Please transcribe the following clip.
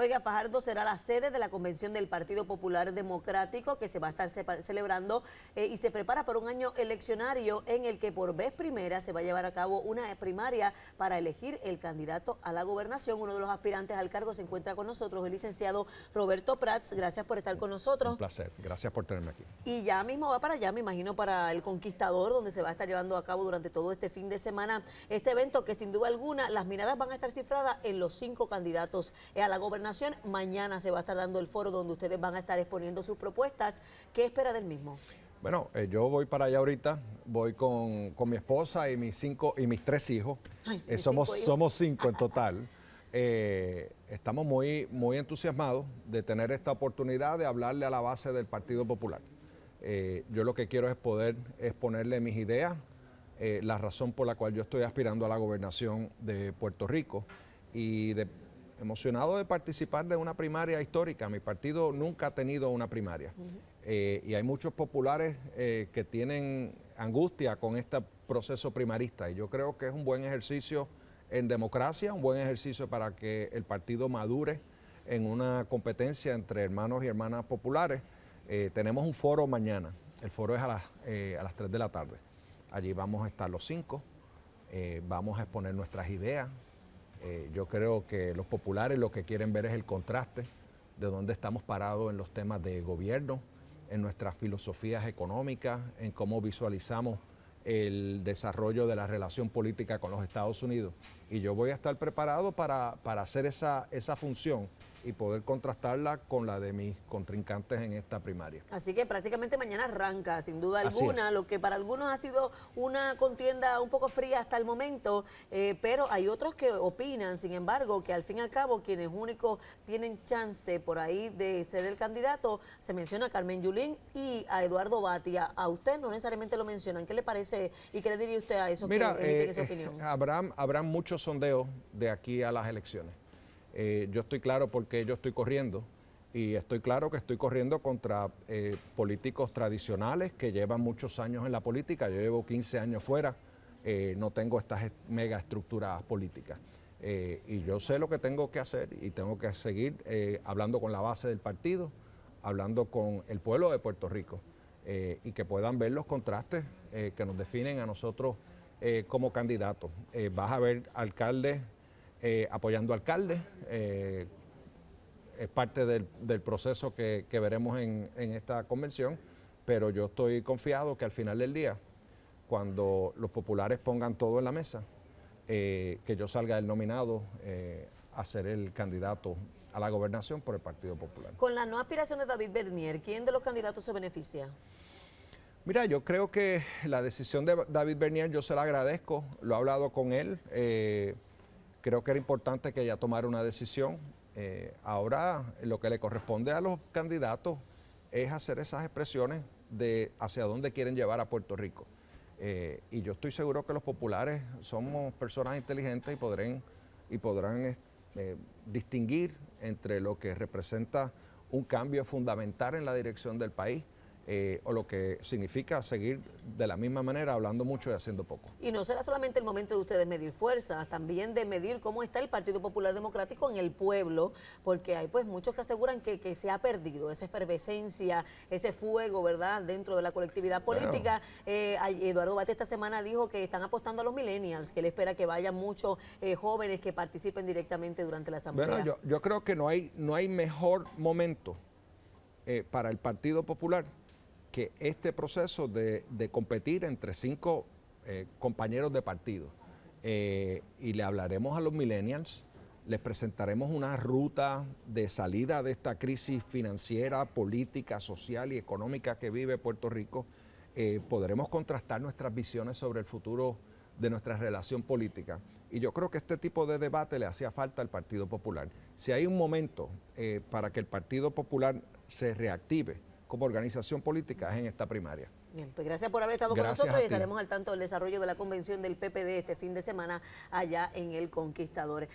Oiga, Fajardo será la sede de la convención del Partido Popular Democrático que se va a estar celebrando eh, y se prepara para un año eleccionario en el que por vez primera se va a llevar a cabo una primaria para elegir el candidato a la gobernación. Uno de los aspirantes al cargo se encuentra con nosotros, el licenciado Roberto Prats. Gracias por estar con nosotros. Un placer, gracias por tenerme aquí. Y ya mismo va para allá, me imagino, para el Conquistador, donde se va a estar llevando a cabo durante todo este fin de semana este evento que sin duda alguna las miradas van a estar cifradas en los cinco candidatos eh, a la gobernación Mañana se va a estar dando el foro donde ustedes van a estar exponiendo sus propuestas. ¿Qué espera del mismo? Bueno, eh, yo voy para allá ahorita, voy con, mi esposa y mis cinco y mis tres hijos. Eh, somos, cinco somos cinco en total. Eh, estamos muy, muy entusiasmados de tener esta oportunidad de hablarle a la base del Partido Popular. yo lo que quiero es poder exponerle mis ideas, la razón por la cual yo estoy aspirando a la gobernación de Puerto Rico y de emocionado de participar de una primaria histórica. Mi partido nunca ha tenido una primaria. Eh, y hay muchos populares eh, que tienen angustia con este proceso primarista. Y yo creo que es un buen ejercicio en democracia, un buen ejercicio para que el partido madure en una competencia entre hermanos y hermanas populares. Eh, tenemos un foro mañana. El foro es a las, a las 3 de la tarde. Allí vamos a estar los cinco. vamos a exponer nuestras ideas, eh, yo creo que los populares lo que quieren ver es el contraste de dónde estamos parados en los temas de gobierno, en nuestras filosofías económicas, en cómo visualizamos el desarrollo de la relación política con los Estados Unidos. Y yo voy a estar preparado para, para hacer esa, esa función y poder contrastarla con la de mis contrincantes en esta primaria. Así que prácticamente mañana arranca, sin duda alguna, lo que para algunos ha sido una contienda un poco fría hasta el momento, eh, pero hay otros que opinan, sin embargo, que al fin y al cabo quienes únicos tienen chance por ahí de ser el candidato, se menciona a Carmen Yulín y a Eduardo Batia. A usted no necesariamente lo mencionan. ¿Qué le parece y qué le diría usted a esos Mira, que emiten eh, esa eh, opinión? Habrá, habrá muchos sondeos de aquí a las elecciones. Eh, yo estoy claro porque yo estoy corriendo y estoy claro que estoy corriendo contra eh, políticos tradicionales que llevan muchos años en la política, yo llevo 15 años fuera, eh, no tengo estas mega estructuras políticas. y yo sé lo que tengo que hacer y tengo que seguir hablando con la base del partido, hablando con el pueblo de Puerto Rico y que puedan ver los contrastes que nos definen a nosotros como candidatos. vas a ver alcaldes eh, apoyando alcalde eh, es parte del, proceso que, veremos en, esta convención, pero yo estoy confiado que al final del día, cuando los populares pongan todo en la mesa, eh, que yo salga el nominado a ser el candidato a la gobernación por el Partido Popular. Con la no aspiración de David Bernier, ¿quién de los candidatos se beneficia? Mira, yo creo que la decisión de David Bernier yo se la agradezco, lo he hablado con él creo que era importante que ella tomara una decisión. Eh, ahora lo que le corresponde a los candidatos es hacer esas expresiones de hacia dónde quieren llevar a Puerto Rico. Eh, y yo estoy seguro que los populares somos personas inteligentes y podrán, y podrán eh, distinguir entre lo que representa un cambio fundamental en la dirección del país eh, o lo que significa seguir de la misma manera hablando mucho y haciendo poco. Y no será solamente el momento de ustedes medir fuerzas, también de medir cómo está el Partido Popular Democrático en el pueblo, porque hay pues muchos que aseguran que, se ha perdido esa efervescencia, ese fuego, ¿verdad?, dentro de la colectividad política. Eh, Eduardo Bate esta semana dijo que están apostando a los millennials, que él espera que vayan muchos eh, jóvenes que participen directamente durante la asamblea. Bueno, yo, creo que no hay, no hay mejor momento para el Partido Popular que este proceso de, competir entre cinco eh, compañeros de partido. Eh, y le hablaremos a los millennials, les presentaremos una ruta de salida de esta crisis financiera, política, social y económica que vive Puerto Rico. Eh, podremos contrastar nuestras visiones sobre el futuro de nuestra relación política. Y yo creo que este tipo de debate le hacía falta al Partido Popular. Si hay un momento para que el Partido Popular se reactive, como organización política en esta primaria. Bien, pues gracias por haber estado con nosotros y estaremos al tanto del desarrollo de la convención del PPD este fin de semana allá en El Conquistador.